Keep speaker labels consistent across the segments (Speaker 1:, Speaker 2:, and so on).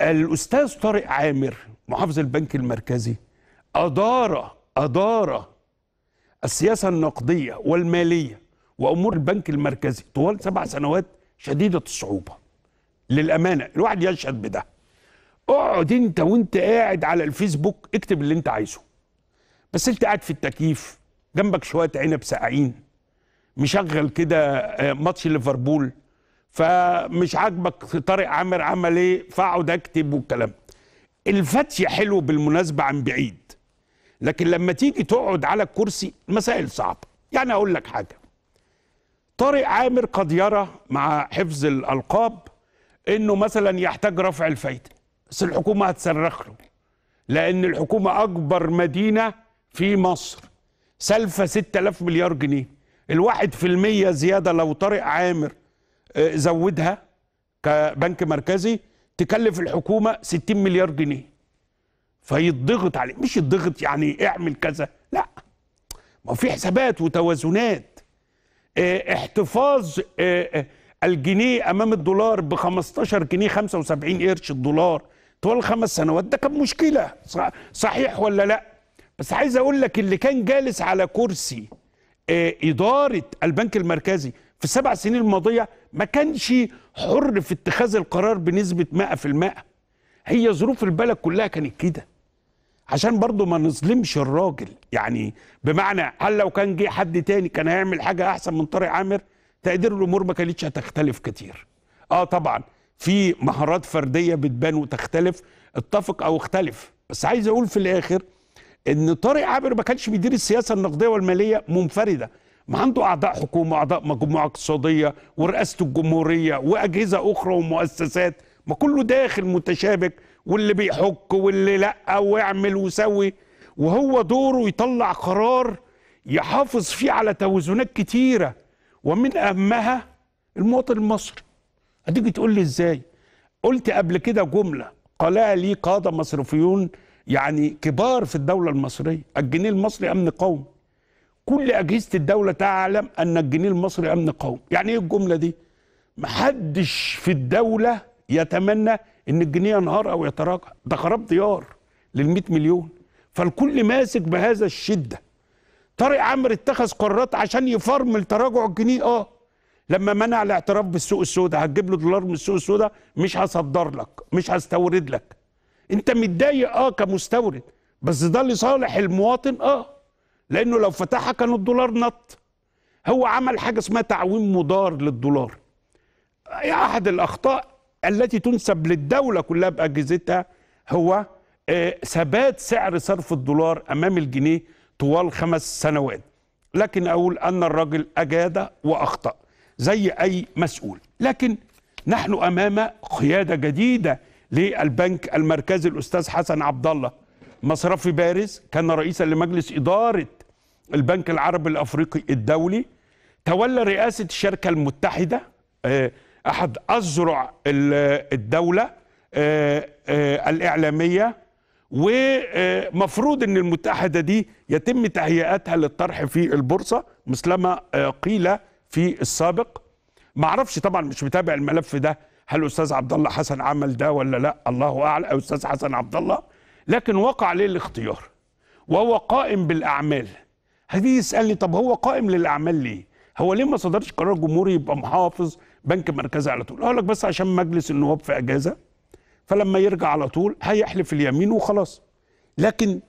Speaker 1: الاستاذ طارق عامر محافظ البنك المركزي ادار ادار السياسه النقديه والماليه وامور البنك المركزي طوال سبع سنوات شديده الصعوبه للامانه الواحد يشهد بده اقعد انت وانت قاعد على الفيسبوك اكتب اللي انت عايزه بس انت قاعد في التكييف جنبك شويه عنب ساقعين مشغل كده آه، ماتش ليفربول فمش عاجبك طارق عامر عمل ايه فاقعد اكتب والكلام الفتي حلو بالمناسبه عن بعيد لكن لما تيجي تقعد على الكرسي مسائل صعبه يعني اقول لك حاجه طارق عامر قد يرى مع حفظ الالقاب انه مثلا يحتاج رفع الفايده بس الحكومه هتصرخ له لان الحكومه اكبر مدينه في مصر سالفه 6000 مليار جنيه الواحد في المية زيادة لو طارق عامر آه، زودها كبنك مركزي تكلف الحكومه 60 مليار جنيه فيضغط عليه مش يضغط يعني اعمل كذا لا ما في حسابات وتوازنات اه احتفاظ اه, آه، الجنيه امام الدولار ب 15 جنيه 75 قرش الدولار طوال خمس سنوات ده كان مشكله صحيح ولا لا بس عايز اقول لك اللي كان جالس على كرسي اه اداره البنك المركزي في السبع سنين الماضيه ما كانش حر في اتخاذ القرار بنسبه 100% هي ظروف البلد كلها كانت كده عشان برضه ما نظلمش الراجل يعني بمعنى هل لو كان جه حد تاني كان هيعمل حاجه احسن من طارق عامر تقدير الامور ما كانتش هتختلف كتير اه طبعا في مهارات فرديه بتبان وتختلف اتفق او اختلف بس عايز اقول في الاخر ان طارق عامر ما كانش بيدير السياسه النقديه والماليه منفرده ما عنده اعضاء حكومه اعضاء مجموعه اقتصاديه ورئاسه الجمهوريه واجهزه اخرى ومؤسسات ما كله داخل متشابك واللي بيحك واللي لا واعمل وسوي وهو دوره يطلع قرار يحافظ فيه على توازنات كتيره ومن اهمها المواطن المصري هتيجي تقول لي ازاي قلت قبل كده جمله قالها لي قاده مصرفيون يعني كبار في الدوله المصريه الجنيه المصري امن قومي كل اجهزه الدوله تعلم ان الجنيه المصري امن قومي يعني ايه الجمله دي محدش في الدوله يتمنى ان الجنيه ينهار او يتراجع ده خراب ديار لل100 مليون فالكل ماسك بهذا الشده طارق عمرو اتخذ قرارات عشان يفرمل تراجع الجنيه اه لما منع الاعتراف بالسوق السوداء هتجيب له دولار من السوق السوداء مش هصدر لك مش هستورد لك انت متضايق اه كمستورد بس ده لصالح المواطن اه لانه لو فتحها كان الدولار نط هو عمل حاجه اسمها تعويم مضار للدولار احد الاخطاء التي تنسب للدوله كلها باجهزتها هو آه، ثبات سعر صرف الدولار امام الجنيه طوال خمس سنوات لكن اقول ان الرجل اجاد واخطا زي اي مسؤول لكن نحن امام قياده جديده للبنك المركزي الاستاذ حسن عبد الله مصرفي بارز كان رئيسا لمجلس اداره البنك العربي الافريقي الدولي تولى رئاسه الشركه المتحده آه، احد اذرع الدوله آه، آه، الاعلاميه ومفروض ان المتحده دي يتم تهيئتها للطرح في البورصه مثلما قيل في السابق معرفش طبعا مش متابع الملف ده هل استاذ عبد الله حسن عمل ده ولا لا الله اعلم او استاذ حسن عبد الله لكن وقع عليه الاختيار وهو قائم بالاعمال هتيجي يسالني طب هو قائم للاعمال ليه؟ هو ليه ما صدرش قرار جمهوري يبقى محافظ بنك مركزي على طول؟ اقول لك بس عشان مجلس النواب في اجازه فلما يرجع على طول هيحلف اليمين وخلاص. لكن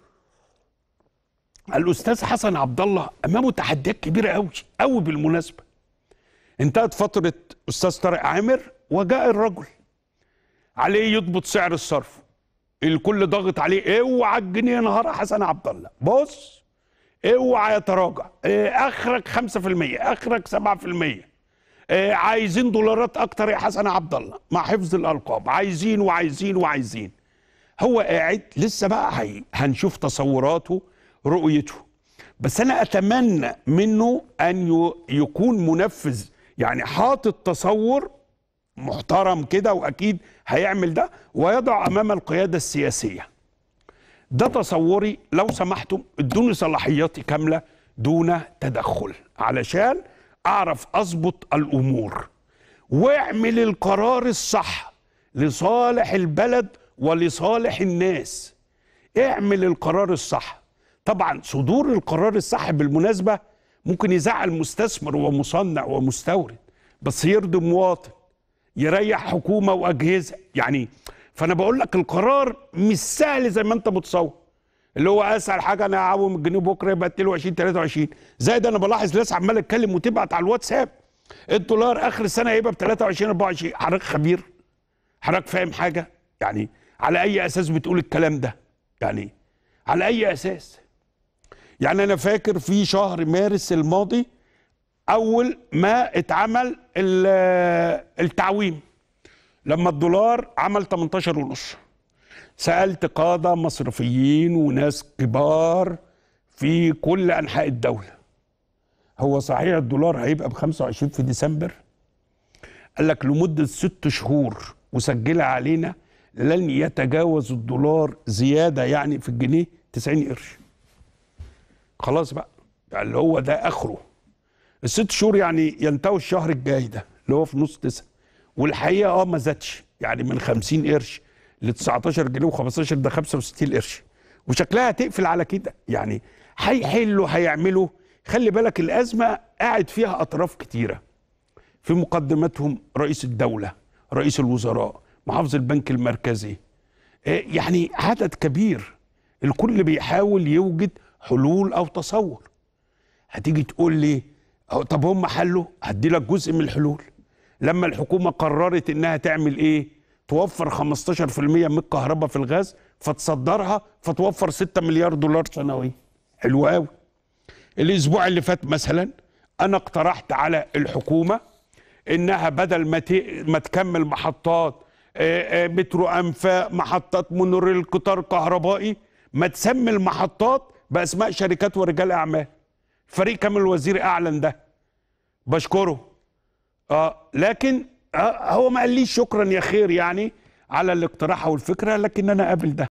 Speaker 1: الاستاذ حسن عبد الله امامه تحديات كبيره قوي قوي بالمناسبه. انتهت فتره استاذ طارق عامر وجاء الرجل عليه يضبط سعر الصرف الكل ضاغط عليه اوعى إيه الجنيه نهار حسن عبد الله بص اوعى يتراجع إيه، اخرك 5% اخرك 7% إيه، عايزين دولارات اكتر يا حسن عبد الله مع حفظ الالقاب عايزين وعايزين وعايزين هو قاعد لسه بقى حي. هنشوف تصوراته رؤيته بس انا اتمنى منه ان يكون منفذ يعني حاطط تصور محترم كده واكيد هيعمل ده ويضع امام القياده السياسيه ده تصوري لو سمحتم ادوني صلاحياتي كامله دون تدخل علشان اعرف اظبط الامور واعمل القرار الصح لصالح البلد ولصالح الناس اعمل القرار الصح طبعا صدور القرار الصح بالمناسبه ممكن يزعل مستثمر ومصنع ومستورد بس يرضي مواطن يريح حكومه واجهزه يعني فانا بقول لك القرار مش سهل زي ما انت متصور اللي هو اسهل حاجه انا اعوم الجنيه بكره يبقى 22 23 زائد انا بلاحظ ناس عماله تتكلم وتبعت على الواتساب الدولار اخر السنه هيبقى ب 23 24 حضرتك خبير حضرتك فاهم حاجه يعني على اي اساس بتقول الكلام ده يعني على اي اساس يعني انا فاكر في شهر مارس الماضي اول ما اتعمل التعويم لما الدولار عمل 18 ونص سألت قادة مصرفيين وناس كبار في كل أنحاء الدولة هو صحيح الدولار هيبقى ب 25 في ديسمبر قال لك لمدة ست شهور وسجل علينا لن يتجاوز الدولار زيادة يعني في الجنيه 90 قرش خلاص بقى يعني اللي هو ده آخره الست شهور يعني ينتهي الشهر الجاي ده اللي هو في نص تسعة والحقيقه اه ما زادش يعني من 50 قرش ل 19 جنيه و15 ده 65 قرش وشكلها هتقفل على كده يعني هيحلوا هيعملوا خلي بالك الازمه قاعد فيها اطراف كتيره في مقدمتهم رئيس الدوله رئيس الوزراء محافظ البنك المركزي آه، يعني عدد كبير الكل بيحاول يوجد حلول او تصور هتيجي تقول لي طب هم حلوا هدي لك جزء من الحلول لما الحكومه قررت انها تعمل ايه توفر 15% من الكهرباء في الغاز فتصدرها فتوفر 6 مليار دولار سنويا حلو قوي الاسبوع اللي فات مثلا انا اقترحت على الحكومه انها بدل ما ما تكمل محطات مترو أنفاق محطات مونوريل قطار كهربائي ما تسمي المحطات باسماء شركات ورجال اعمال فريق كامل الوزير اعلن ده بشكره اه لكن آه، هو ما قاليش شكرا يا خير يعني على الاقتراح والفكره لكن انا قابل ده